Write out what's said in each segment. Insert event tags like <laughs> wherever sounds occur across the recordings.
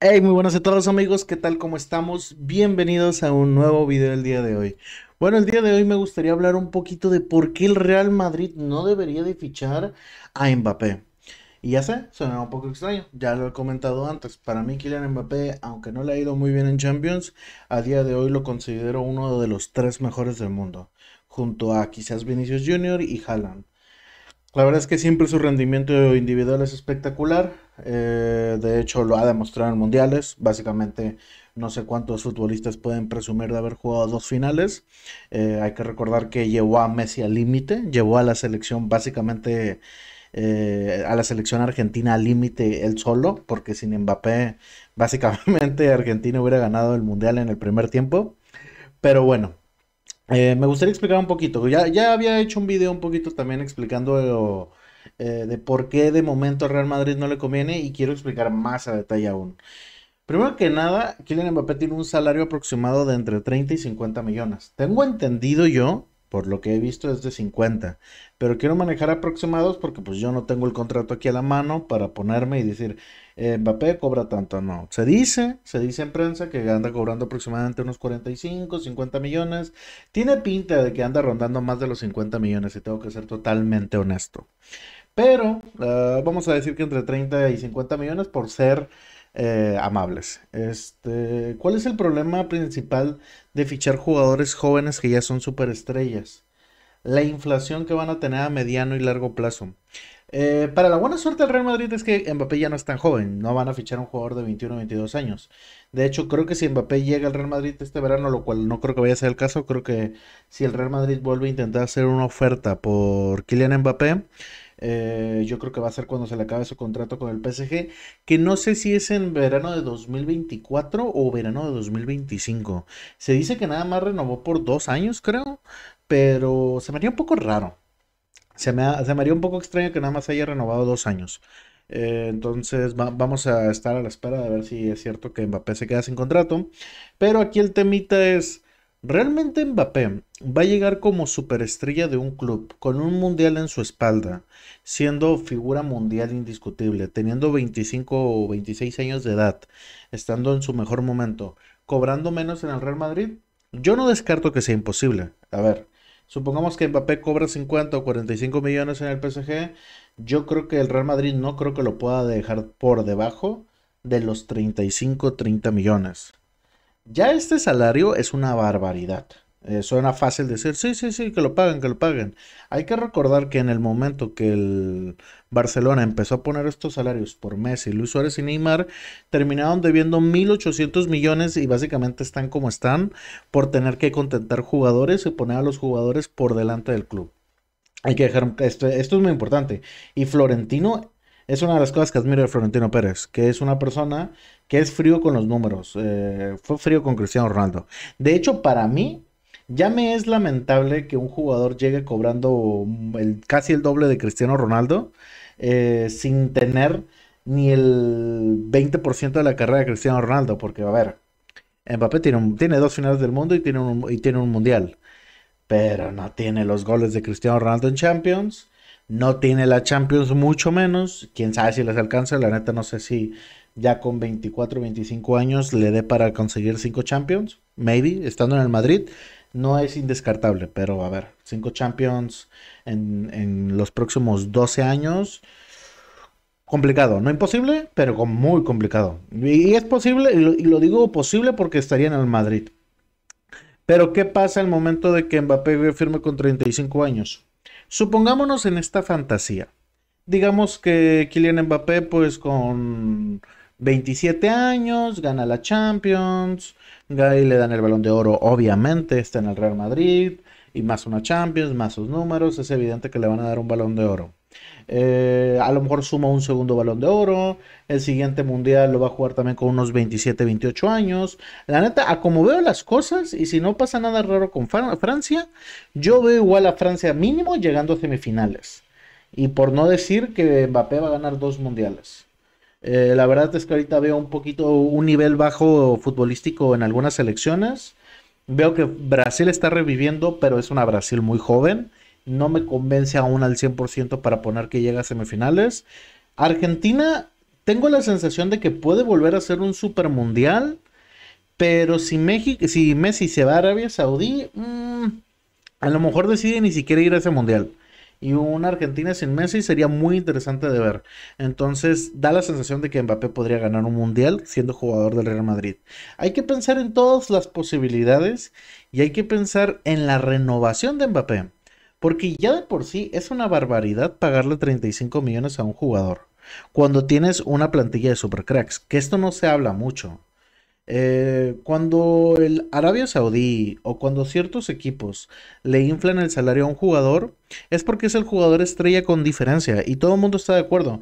Hey, muy buenas a todos amigos, ¿qué tal? ¿Cómo estamos? Bienvenidos a un nuevo video el día de hoy. Bueno, el día de hoy me gustaría hablar un poquito de por qué el Real Madrid no debería de fichar a Mbappé. Y ya sé, suena un poco extraño, ya lo he comentado antes. Para mí Kylian Mbappé, aunque no le ha ido muy bien en Champions, a día de hoy lo considero uno de los tres mejores del mundo, junto a quizás Vinicius Jr. y Haaland. La verdad es que siempre su rendimiento individual es espectacular. Eh, de hecho, lo ha demostrado en mundiales. Básicamente, no sé cuántos futbolistas pueden presumir de haber jugado dos finales. Eh, hay que recordar que llevó a Messi al límite, llevó a la selección básicamente... Eh, a la selección argentina al límite él solo, porque sin Mbappé básicamente <laughs> Argentina hubiera ganado el Mundial en el primer tiempo. Pero bueno, eh, me gustaría explicar un poquito. Ya, había hecho un video un poquito también explicando eh, de por qué de momento a Real Madrid no le conviene y quiero explicar más a detalle aún. Primero que nada, Kylian Mbappé tiene un salario aproximado de entre 30 y 50 millones. Tengo entendido yo, por lo que he visto, es de 50. Pero quiero manejar aproximados porque pues yo no tengo el contrato aquí a la mano para ponerme y decir, eh, Mbappé cobra tanto, no. Se dice, se dice en prensa que anda cobrando aproximadamente unos 45, 50 millones. Tiene pinta de que anda rondando más de los 50 millones, y tengo que ser totalmente honesto. Pero eh, vamos a decir que entre 30 y 50 millones por ser eh, amables. Este, ¿Cuál es el problema principal de fichar jugadores jóvenes que ya son superestrellas? La inflación que van a tener a mediano y largo plazo. Eh, para la buena suerte del Real Madrid es que Mbappé ya no es tan joven, no van a fichar un jugador de 21 o 22 años. De hecho, creo que si Mbappé llega al Real Madrid este verano, lo cual no creo que vaya a ser el caso, creo que si el Real Madrid vuelve a intentar hacer una oferta por Kylian Mbappé, eh, yo creo que va a ser cuando se le acabe su contrato con el PSG, que no sé si es en verano de 2024 o verano de 2025. Se dice que nada más renovó por dos años, creo, pero se me haría un poco raro. Se me, haría un poco extraño que nada más haya renovado dos años. Eh, entonces vamos a estar a la espera de ver si es cierto que Mbappé se queda sin contrato. Pero aquí el temita es, ¿realmente Mbappé va a llegar como superestrella de un club con un mundial en su espalda, siendo figura mundial indiscutible, teniendo 25 o 26 años de edad, estando en su mejor momento, cobrando menos en el Real Madrid? Yo no descarto que sea imposible. A ver, Supongamos que Mbappé cobra 50 o 45 millones en el PSG. Yo creo que el Real Madrid no creo que lo pueda dejar por debajo de los 35-30 o millones. Ya este salario es una barbaridad. Eh, suena fácil decir, sí, sí, sí, que lo paguen, que lo paguen. Hay que recordar que en el momento que el Barcelona empezó a poner estos salarios por Messi, Luis Suárez y Neymar, terminaron debiendo 1.800 millones y básicamente están como están por tener que contentar jugadores y poner a los jugadores por delante del club. Hay que dejar, este, esto, es muy importante. Y Florentino es una de las cosas que admiro de Florentino Pérez, que es una persona que es frío con los números. Eh, fue frío con Cristiano Ronaldo. De hecho, para mí, ya me es lamentable que un jugador llegue cobrando casi el doble de Cristiano Ronaldo eh, sin tener ni el 20% de la carrera de Cristiano Ronaldo, porque a ver, Mbappé tiene, dos finales del mundo y tiene, un, y tiene un mundial, pero no tiene los goles de Cristiano Ronaldo en Champions, no tiene la Champions mucho menos, quién sabe si les alcanza, la neta no sé si ya con 24, 25 años le dé para conseguir 5 Champions, maybe, estando en el Madrid no es indescartable, pero a ver, cinco Champions en, los próximos 12 años. Complicado, no imposible, pero muy complicado. Y, es posible, y lo, digo posible porque estaría en el Madrid. Pero ¿qué pasa el momento de que Mbappé firme con 35 años? Supongámonos en esta fantasía. Digamos que Kylian Mbappé pues con 27 años, gana la Champions, Gay le dan el balón de oro, obviamente, está en el Real Madrid, y más una Champions, más sus números, es evidente que le van a dar un balón de oro. Eh, a lo mejor suma un segundo balón de oro. El siguiente mundial lo va a jugar también con unos 27, 28 años. La neta, a como veo las cosas, y si no pasa nada raro con Francia, yo veo igual a Francia mínimo llegando a semifinales. Y por no decir que Mbappé va a ganar dos mundiales. Eh, la verdad es que ahorita veo un poquito un nivel bajo futbolístico en algunas selecciones. Veo que Brasil está reviviendo, pero es una Brasil muy joven. No me convence aún al 100% para poner que llega a semifinales. Argentina, tengo la sensación de que puede volver a ser un supermundial, mundial. Pero si, México, si Messi se va a Arabia Saudí, mm, a lo mejor decide ni siquiera ir a ese mundial y una Argentina sin Messi sería muy interesante de ver. Entonces da la sensación de que Mbappé podría ganar un mundial siendo jugador del Real Madrid. Hay que pensar en todas las posibilidades y hay que pensar en la renovación de Mbappé. Porque ya de por sí es una barbaridad pagarle 35 millones a un jugador cuando tienes una plantilla de supercracks, que esto no se habla mucho. Eh, cuando el Arabia Saudí o cuando ciertos equipos le inflan el salario a un jugador, es porque es el jugador estrella con diferencia y todo el mundo está de acuerdo.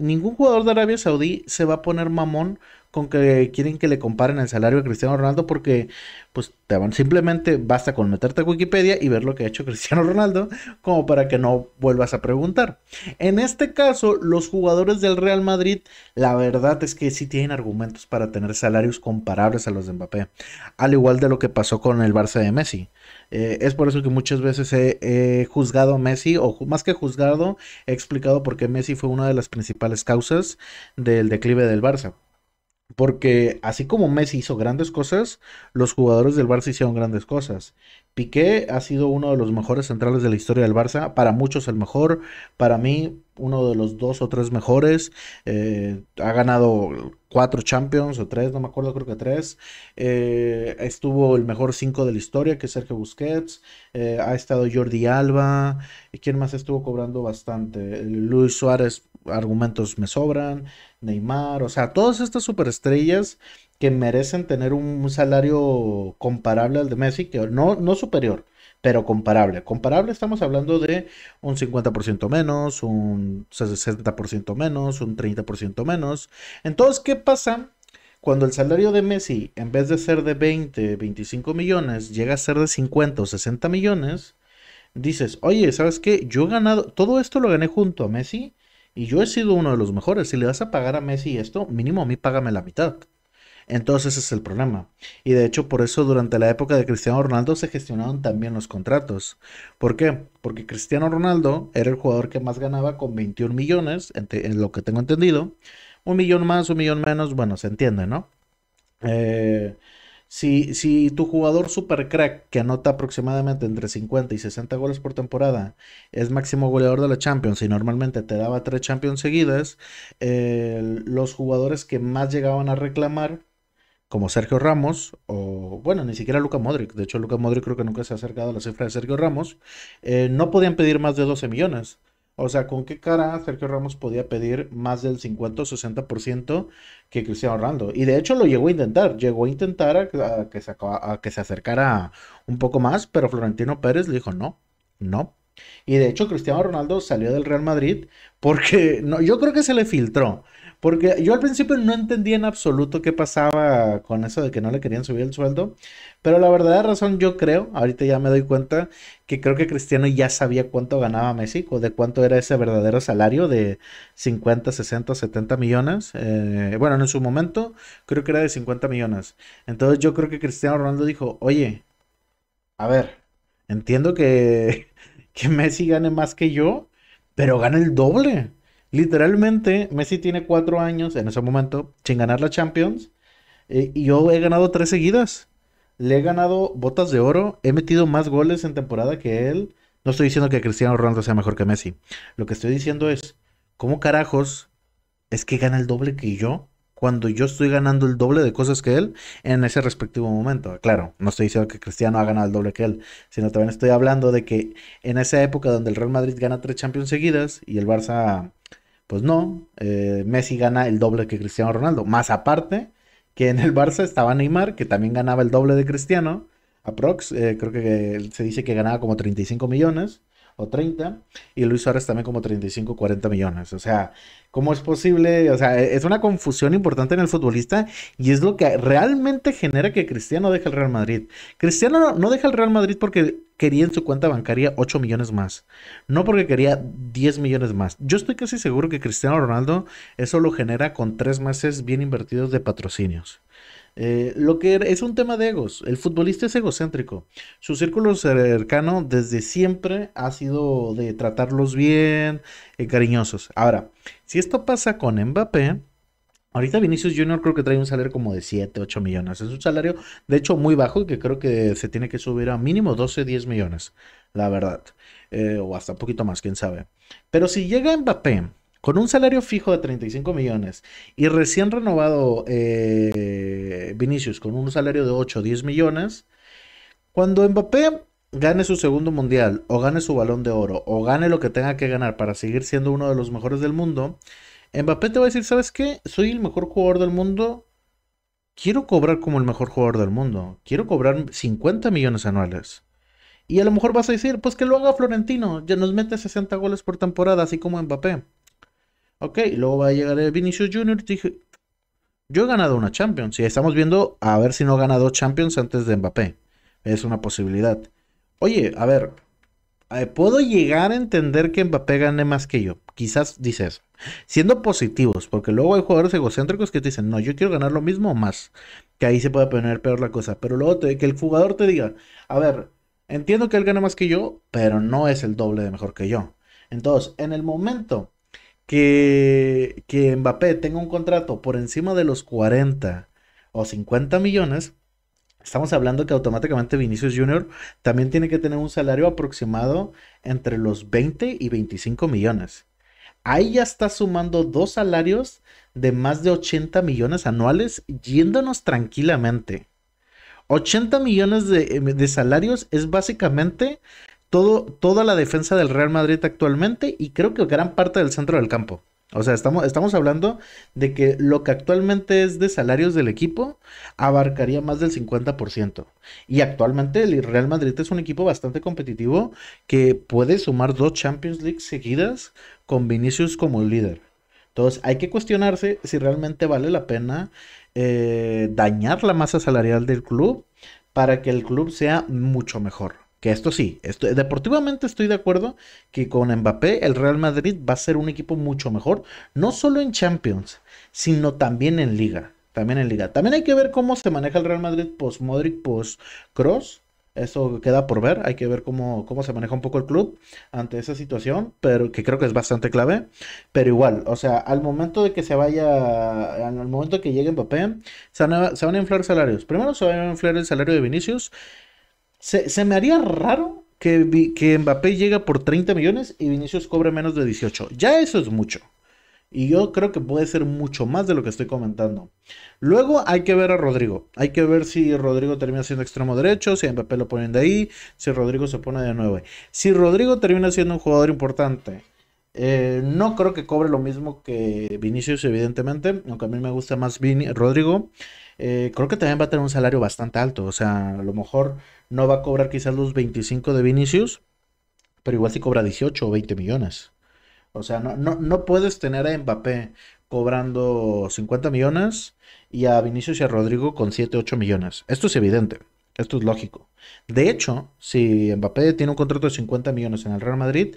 ningún jugador de Arabia Saudí se va a poner mamón con que quieren que le comparen el salario a Cristiano Ronaldo porque pues te van simplemente basta con meterte a Wikipedia y ver lo que ha hecho <laughs> Cristiano Ronaldo como para que no vuelvas a preguntar. En este caso, los jugadores del Real Madrid, la verdad es que sí tienen argumentos para tener salarios comparables a los de Mbappé, al igual de lo que pasó con el Barça de Messi. Eh, es por eso que muchas veces he, he, juzgado a Messi, o más que juzgado, he explicado por qué Messi fue una de las principales causas del declive del Barça. Porque así como Messi hizo grandes cosas, los jugadores del Barça hicieron grandes cosas. Piqué ha sido uno de los mejores centrales de la historia del Barça, para muchos el mejor, para mí uno de los dos o tres mejores, eh, ha ganado cuatro Champions o tres, no me acuerdo, creo que tres, eh, estuvo el mejor cinco de la historia, que es Sergio Busquets, eh, ha estado Jordi Alba, ¿Y ¿quién más estuvo cobrando bastante? Luis Suárez, argumentos me sobran, Neymar, o sea, todas estas superestrellas que merecen tener un, salario comparable al de Messi, que no, no superior, pero comparable. Comparable estamos hablando de un 50% menos, un 60% menos, un 30% menos. Entonces, ¿qué pasa cuando el salario de Messi, en vez de ser de 20, 25 millones, llega a ser de 50 o 60 millones? Dices, oye, ¿sabes qué? Yo he ganado, todo esto lo gané junto a Messi y yo he sido uno de los mejores. Si le vas a pagar a Messi esto, mínimo a mí págame la mitad. Entonces ese es el problema. Y de hecho por eso durante la época de Cristiano Ronaldo se gestionaron también los contratos. ¿Por qué? Porque Cristiano Ronaldo era el jugador que más ganaba con 21 millones, en, lo que tengo entendido. Un millón más, un millón menos, bueno, se entiende, ¿no? Eh, si, tu jugador super crack que anota aproximadamente entre 50 y 60 goles por temporada es máximo goleador de la Champions y normalmente te daba tres Champions seguidas, eh, los jugadores que más llegaban a reclamar como Sergio Ramos, o bueno, ni siquiera Luca Modric, de hecho Luca Modric creo que nunca se ha acercado a la cifra de Sergio Ramos, eh, no podían pedir más de 12 millones. O sea, ¿con qué cara Sergio Ramos podía pedir más del 50 o 60% que Cristiano Ronaldo? Y de hecho lo llegó a intentar, llegó a intentar que se, a que se acercara un poco más, pero Florentino Pérez le dijo no, no, y de hecho Cristiano Ronaldo salió del Real Madrid porque <laughs> no, yo creo que se le filtró. Porque yo al principio no entendía en absoluto qué pasaba con eso de que no le querían subir el sueldo. Pero la verdadera razón yo creo, ahorita ya me doy cuenta, que creo que Cristiano ya sabía cuánto ganaba Messi, o de cuánto era ese verdadero salario de 50, 60, 70 millones. Eh, bueno, en su momento creo que era de 50 millones. Entonces yo creo que Cristiano Ronaldo dijo, oye, a ver, entiendo que que Messi gane más que yo, pero gana el doble. Literalmente, Messi tiene cuatro años en ese momento sin ganar la Champions. Eh, y yo he ganado tres seguidas. Le he ganado botas de oro. He metido más goles en temporada que él. No estoy diciendo que Cristiano Ronaldo sea mejor que Messi. Lo que estoy diciendo es, ¿cómo carajos es que gana el doble que yo? cuando yo estoy ganando el doble de cosas que él en ese respectivo momento. Claro, no estoy diciendo que Cristiano ha ganado el doble que él, sino también estoy hablando de que en esa época donde el Real Madrid gana tres Champions seguidas y el Barça, pues no, eh, Messi gana el doble que Cristiano Ronaldo. Más aparte que en el Barça estaba Neymar, que también ganaba el doble de Cristiano. Aprox, eh, creo que se dice que ganaba como 35 millones o 30, y Luis Suárez también como 35, 40 millones. O sea, ¿cómo es posible? O sea, e-, es una confusión importante en el futbolista y es lo que realmente genera que Cristiano deje el Real Madrid. Cristiano no, no deja el Real Madrid porque quería en su cuenta bancaria 8 millones más, no porque quería 10 millones más. Yo estoy casi seguro que Cristiano Ronaldo eso lo genera con 3 meses bien invertidos de patrocinios. Eh, lo que er, es un tema de egos. El futbolista es egocéntrico. Su círculo cercano desde siempre ha sido de tratarlos bien, y eh, cariñosos. Ahora, si esto pasa con Mbappé, Ahorita Vinicius Junior creo que trae un salario como de 7, 8 millones. Es un salario, de hecho, muy bajo que creo que se tiene que subir a mínimo 12, 10 millones, la verdad. Eh, o hasta un poquito más, quién sabe. Pero si llega Mbappé con un salario fijo de 35 millones y recién renovado eh, Vinicius con un salario de 8 o 10 millones, cuando Mbappé gane su segundo mundial o gane su balón de oro o gane lo que tenga que ganar para seguir siendo uno de los mejores del mundo, Mbappé te va a decir, ¿sabes qué? Soy el mejor jugador del mundo. Quiero cobrar como el mejor jugador del mundo. Quiero cobrar 50 millones anuales. Y a lo mejor vas a decir, pues que lo haga Florentino, ya nos mete 60 goles por temporada, así como Mbappé. Ok, luego va a llegar el Vinicius Jr. Dije, yo he ganado una Champions. Y estamos viendo a ver si no gana dos Champions antes de Mbappé. Es una posibilidad. Oye, a ver, eh, puedo llegar a entender que Mbappé gane más que yo. Quizás dices, siendo positivos, porque luego hay jugadores egocéntricos que te dicen, no, yo quiero ganar lo mismo o más. Que ahí se puede poner peor la cosa. Pero luego que el jugador te diga, a ver, entiendo que él gana más que yo, pero no es el doble de mejor que yo. Entonces, en el momento que, Mbappé tenga un contrato por encima de los 40 o 50 millones, estamos hablando que automáticamente Vinicius Jr. también tiene que tener un salario aproximado entre los 20 y 25 millones. Ahí ya está sumando dos salarios de más de 80 millones anuales yéndonos tranquilamente. 80 millones de, eh, de salarios es básicamente todo, toda la defensa del Real Madrid actualmente y creo que gran parte del centro del campo. O sea, estamos, estamos hablando de que lo que actualmente es de salarios del equipo abarcaría más del 50%. Y actualmente el Real Madrid es un equipo bastante competitivo que puede sumar dos Champions League seguidas con Vinicius como líder. Entonces hay que cuestionarse si realmente vale la pena eh, dañar la masa salarial del club para que el club sea mucho mejor. Que esto sí, deportivamente estoy de acuerdo que con Mbappé el Real Madrid va a ser un equipo mucho mejor, no solo en Champions, sino también en Liga. También en Liga. También hay que ver cómo se maneja el Real Madrid post Modric, post Cross. Eso queda por ver. Hay que ver cómo, cómo se maneja un poco el club ante esa situación, pero que creo que es bastante clave. Pero igual, o sea, al momento de que se vaya, al momento que llegue Mbappé, se van se van a inflar salarios. Primero se va a inflar el salario de Vinicius se, me haría raro que, que Mbappé llega por 30 millones y Vinicius cobre menos de 18. Ya eso es mucho. Y yo creo que puede ser mucho más de lo que estoy comentando. Luego hay que ver a Rodrigo. Hay que ver si Rodrigo termina siendo extremo derecho, si a Mbappé lo ponen de ahí, si Rodrigo se pone de 9. Si Rodrigo termina siendo un jugador importante eh, no creo que cobre lo mismo que Vinicius, evidentemente, aunque a mí me gusta más Rodrigo. Eh, creo que también va a tener un salario bastante alto, o sea, a lo mejor no va a cobrar quizás los 25 de Vinicius, pero igual sí cobra 18 o 20 millones. O sea, no, no puedes tener a Mbappé cobrando 50 millones y a Vinicius y a Rodrigo con 7, 8 millones. Esto es evidente, esto es lógico. De hecho, si Mbappé tiene un contrato de 50 millones en el Real Madrid,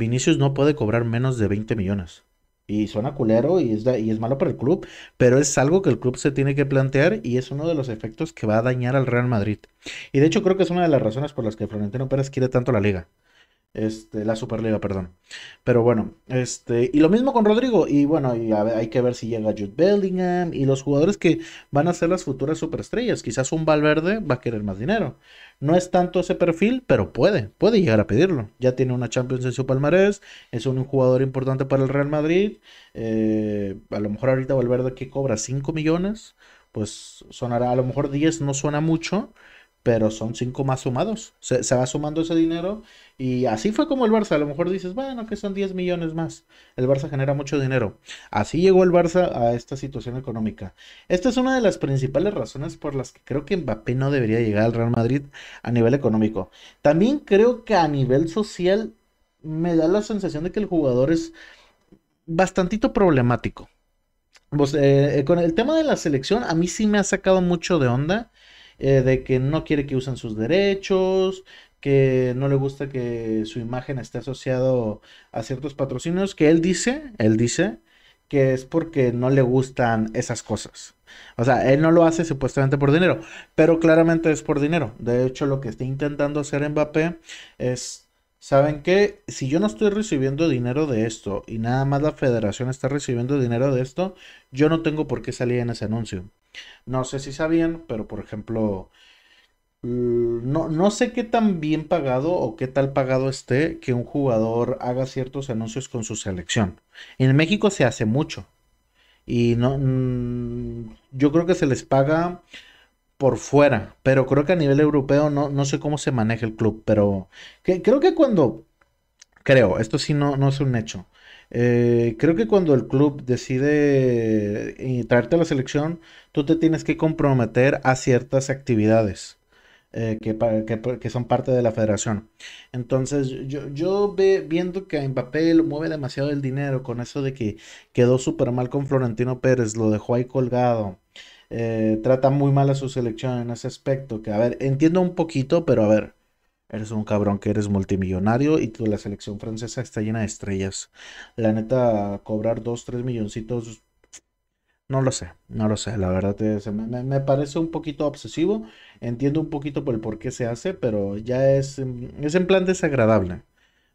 Vinicius no puede cobrar menos de 20 millones. Y suena culero y es, y es malo para el club, pero es algo que el club se tiene que plantear y es uno de los efectos que va a dañar al Real Madrid. Y de hecho creo que es una de las razones por las que Florentino Pérez quiere tanto la liga. Este, la Superliga, perdón. Pero bueno, este, y lo mismo con Rodrigo. Y bueno, hay que ver si llega Jude Bellingham y los jugadores que van a ser las futuras superestrellas. Quizás un Valverde va a querer más dinero. No es tanto ese perfil, pero puede, puede llegar a pedirlo. Ya tiene una Champions en su palmarés, es un jugador importante para el Real Madrid. Eh, a lo mejor ahorita Valverde que cobra 5 millones, pues sonará, a lo mejor 10 no suena mucho pero son cinco más sumados. Se, va sumando ese dinero y así fue como el Barça. A lo mejor dices, bueno, que son 10 millones más. El Barça genera mucho dinero. Así llegó el Barça a esta situación económica. Esta es una de las principales razones por las que creo que Mbappé no debería llegar al Real Madrid a nivel económico. También creo que a nivel social me da la sensación de que el jugador es bastantito problemático. Eh, eh, con el tema de la selección, a mí sí me ha sacado mucho de onda eh, de que no quiere que usen sus derechos, que no le gusta que su imagen esté asociado a ciertos patrocinios, que él dice, él dice que es porque no le gustan esas cosas. O sea, él no lo hace supuestamente por dinero, pero claramente es por dinero. De hecho, lo que está intentando hacer Mbappé es ¿Saben qué? Si yo no estoy recibiendo dinero de esto y nada más la federación está recibiendo dinero de esto, yo no tengo por qué salir en ese anuncio. No sé si sabían, pero por ejemplo, no, no sé qué tan bien pagado o qué tal pagado esté que un jugador haga ciertos anuncios con su selección. En México se hace mucho. Y no, yo creo que se les paga por fuera, pero creo que a nivel europeo no, sé cómo se maneja el club, pero creo que cuando, creo, esto sí no, no es un hecho, eh, creo que cuando el club decide eh, traerte a la selección, tú te tienes que comprometer a ciertas actividades. Eh, que, son parte de la federación. Entonces, yo, ve, viendo que en Mbappé mueve demasiado el dinero con eso de que quedó súper mal con Florentino Pérez, lo dejó ahí colgado, eh, trata muy mal a su selección en ese aspecto. Que, a ver, entiendo un poquito, pero a ver, eres un cabrón que eres multimillonario y tú, la selección francesa está llena de estrellas. La neta, cobrar dos 3 milloncitos, no lo sé, no lo sé. La verdad, eh, me, me, parece un poquito obsesivo. Entiendo un poquito por el por qué se hace, pero ya es, mm, es en plan desagradable.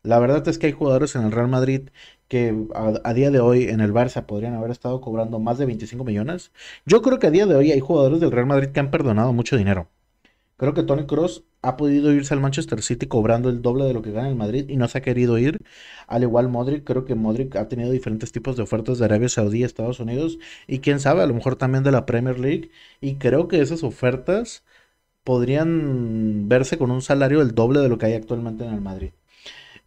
La verdad es que hay jugadores en el Real Madrid que a, día de hoy en el Barça podrían haber estado cobrando más de 25 millones. Yo creo que a día de hoy hay jugadores del Real Madrid que han perdonado mucho dinero. Creo que Tony Cross ha podido irse al Manchester City cobrando el doble de lo que gana el Madrid y no se ha querido ir. Al igual Modric, creo que Modric ha tenido diferentes tipos de ofertas de Arabia Saudí, Estados Unidos y quién sabe, a lo mejor también de la Premier League. Y creo que esas ofertas podrían verse con un salario el doble de lo que hay actualmente en el Madrid.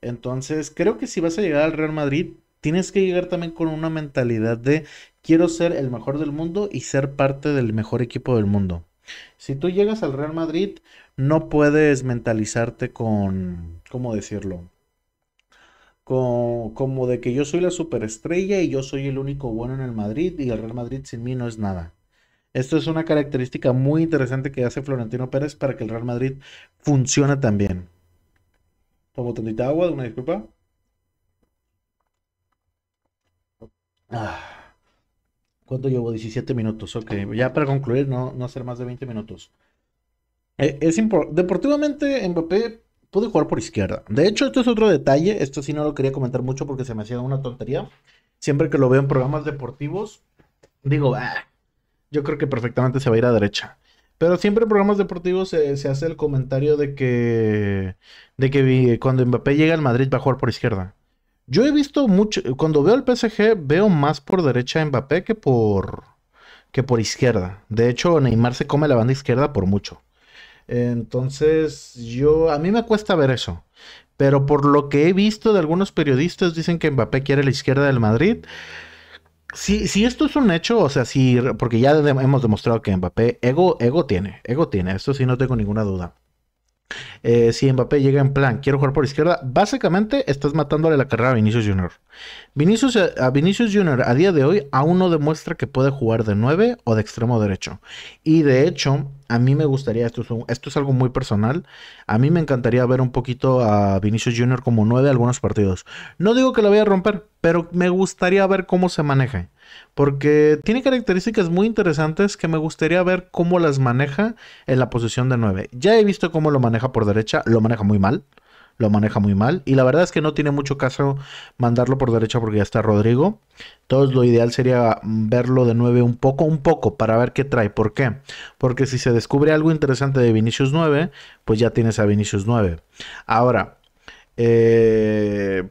Entonces, creo que si vas a llegar al Real Madrid, tienes que llegar también con una mentalidad de quiero ser el mejor del mundo y ser parte del mejor equipo del mundo. Si tú llegas al Real Madrid, no puedes mentalizarte con, ¿cómo decirlo? Con, como de que yo soy la superestrella y yo soy el único bueno en el Madrid y el Real Madrid sin mí no es nada. Esto es una característica muy interesante que hace Florentino Pérez para que el Real Madrid funcione también. Tomo de agua, una disculpa. Ah, ¿Cuánto llevo? 17 minutos. Ok, ya para concluir, no, no hacer más de 20 minutos. Deportivamente, eh, es Deportivamente, Mbappé puede jugar por izquierda. De hecho, esto es otro detalle. Esto sí no lo quería comentar mucho porque se me hacía una tontería. Siempre que lo veo en programas deportivos, digo, ah, yo creo que perfectamente se va a ir a derecha. Pero siempre en programas deportivos se, hace el comentario de que, de que cuando Mbappé llega al Madrid va a jugar por izquierda. Yo he visto mucho, cuando veo al PSG veo más por derecha a Mbappé que por, que por izquierda. De hecho, Neymar se come la banda izquierda por mucho. Entonces, yo, a mí me cuesta ver eso. Pero por lo que he visto de algunos periodistas, dicen que Mbappé quiere la izquierda del Madrid. Si, esto es un hecho, o sea, si, porque ya hemos demostrado que Mbappé ego, ego tiene, ego tiene, esto sí no tengo ninguna duda. Eh, si Mbappé llega en plan, quiero jugar por izquierda, básicamente estás matándole la carrera a Vinicius Jr. Vinicius, eh, a Vinicius Jr. a día de hoy aún no demuestra que puede jugar de 9 o de extremo derecho. Y de hecho, a mí me gustaría, esto es, algo muy personal, a mí me encantaría ver un poquito a Vinicius Jr. como 9 algunos partidos. No digo que lo vaya a romper, pero me gustaría ver cómo se maneja porque tiene características muy interesantes que me gustaría ver cómo las maneja en la posición de 9. Ya he visto cómo lo maneja por derecha, lo maneja muy mal, lo maneja muy mal y la verdad es que no tiene mucho caso mandarlo por derecha porque ya está Rodrigo. Entonces lo ideal sería verlo de 9 un poco, un poco para ver qué trae, ¿por qué? Porque si se descubre algo interesante de Vinicius 9, pues ya tienes a Vinicius 9. Ahora, eh,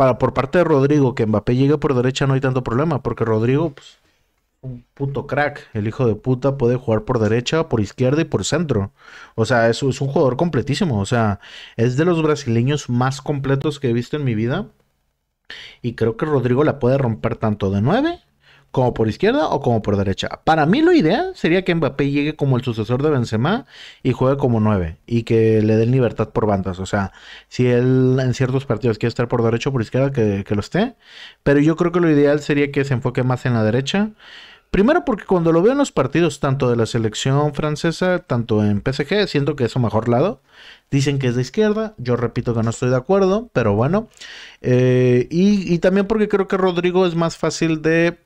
para por parte de Rodrigo que Mbappé llegue por derecha no hay tanto problema, porque Rodrigo, pues, un puto crack, el hijo de puta puede jugar por derecha, por izquierda y por centro. O sea, es, es un jugador completísimo. O sea, es de los brasileños más completos que he visto en mi vida. Y creo que Rodrigo la puede romper tanto de nueve como por izquierda o como por derecha. Para mí lo ideal sería que Mbappé llegue como el sucesor de Benzema y juegue como 9 y que le den libertad por bandas. O sea, si él en ciertos partidos quiere estar por derecha o por izquierda, que, lo esté. Pero yo creo que lo ideal sería que se enfoque más en la derecha. Primero porque cuando lo veo en los partidos tanto de la selección francesa, tanto en PSG, siento que es su mejor lado. Dicen que es de izquierda, yo repito que no estoy de acuerdo, pero bueno. Eh, y también porque creo que Rodrigo es más fácil de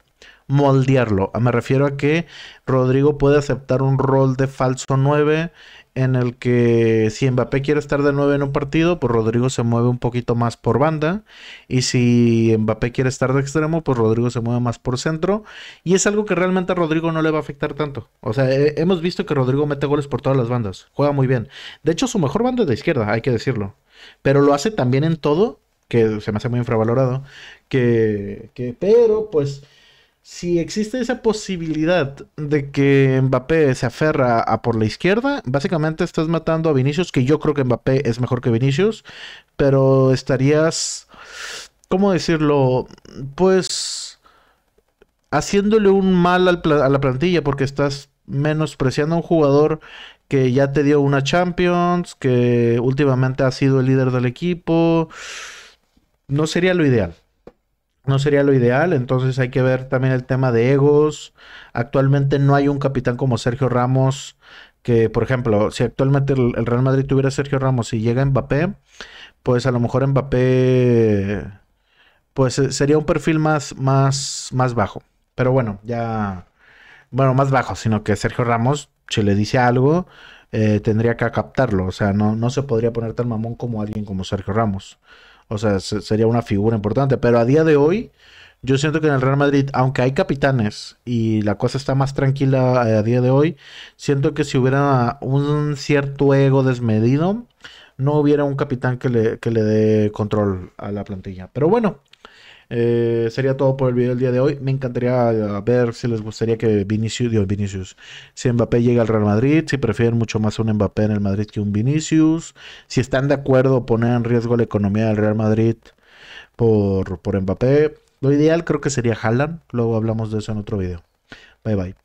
moldearlo. Me refiero a que Rodrigo puede aceptar un rol de falso 9 en el que si Mbappé quiere estar de 9 en un partido, pues Rodrigo se mueve un poquito más por banda. Y si Mbappé quiere estar de extremo, pues Rodrigo se mueve más por centro. Y es algo que realmente a Rodrigo no le va a afectar tanto. O sea, eh, hemos visto que Rodrigo mete goles por todas las bandas. Juega muy bien. De hecho, su mejor banda es de izquierda, hay que decirlo. Pero lo hace también en todo, que se me hace muy infravalorado. Que, que pero pues si existe esa posibilidad de que Mbappé se aferra a por la izquierda, básicamente estás matando a Vinicius, que yo creo que Mbappé es mejor que Vinicius, pero estarías, ¿cómo decirlo? Pues haciéndole un mal a la plantilla porque estás menospreciando a un jugador que ya te dio una Champions, que últimamente ha sido el líder del equipo. No sería lo ideal no sería lo ideal. Entonces hay que ver también el tema de egos. Actualmente no hay un capitán como Sergio Ramos, que por ejemplo, si actualmente el, Real Madrid tuviera Sergio Ramos y llega Mbappé, pues a lo mejor Mbappé, pues eh, sería un perfil más, más, más bajo. Pero bueno, ya, bueno, más bajo, sino que Sergio Ramos, si le dice algo, eh, tendría que captarlo. O sea, no, no se podría poner tan mamón como alguien como Sergio Ramos. O sea, sería una figura importante. Pero a día de hoy, yo siento que en el Real Madrid, aunque hay capitanes y la cosa está más tranquila eh, a día de hoy, siento que si hubiera un cierto ego desmedido, no hubiera un capitán que le, que le dé control a la plantilla. Pero bueno, eh, sería todo por el video del día de hoy. Me encantaría eh, ver si les gustaría que Vinicius, Dios Vinicius, si Mbappé llega al Real Madrid, si prefieren mucho más un Mbappé en el Madrid que un Vinicius, si están de acuerdo poner en riesgo la economía del Real Madrid por, por Mbappé. Lo ideal creo que sería Haaland. Luego hablamos de eso en otro video. Bye bye.